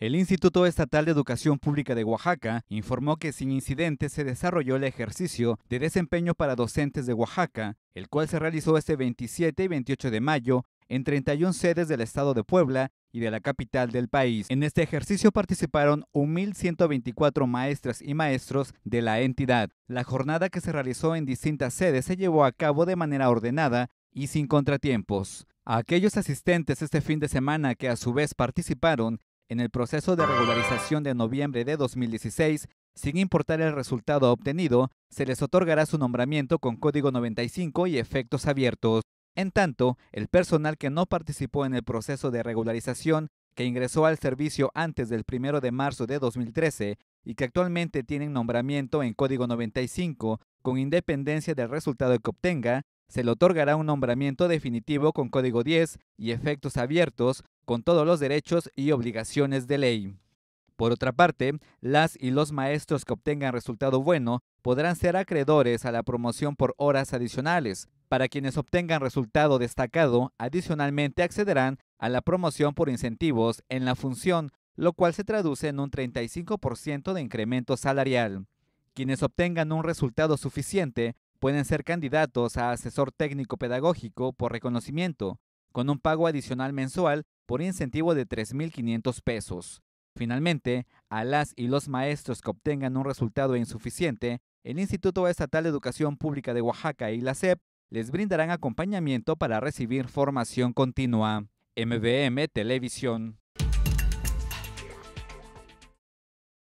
El Instituto Estatal de Educación Pública de Oaxaca informó que sin incidentes se desarrolló el ejercicio de desempeño para docentes de Oaxaca, el cual se realizó este 27 y 28 de mayo en 31 sedes del estado de Puebla y de la capital del país. En este ejercicio participaron 1.124 maestras y maestros de la entidad. La jornada que se realizó en distintas sedes se llevó a cabo de manera ordenada y sin contratiempos. A aquellos asistentes este fin de semana que a su vez participaron en el proceso de regularización de noviembre de 2016, sin importar el resultado obtenido, se les otorgará su nombramiento con código 95 y efectos abiertos. En tanto, el personal que no participó en el proceso de regularización, que ingresó al servicio antes del 1 de marzo de 2013 y que actualmente tienen nombramiento en código 95 con independencia del resultado que obtenga, se le otorgará un nombramiento definitivo con código 10 y efectos abiertos con todos los derechos y obligaciones de ley. Por otra parte, las y los maestros que obtengan resultado bueno podrán ser acreedores a la promoción por horas adicionales. Para quienes obtengan resultado destacado, adicionalmente accederán a la promoción por incentivos en la función, lo cual se traduce en un 35% de incremento salarial. Quienes obtengan un resultado suficiente pueden ser candidatos a asesor técnico pedagógico por reconocimiento, con un pago adicional mensual por incentivo de 3.500 pesos. Finalmente, a las y los maestros que obtengan un resultado insuficiente, el Instituto Estatal de Educación Pública de Oaxaca y la CEP les brindarán acompañamiento para recibir formación continua. MBM Televisión.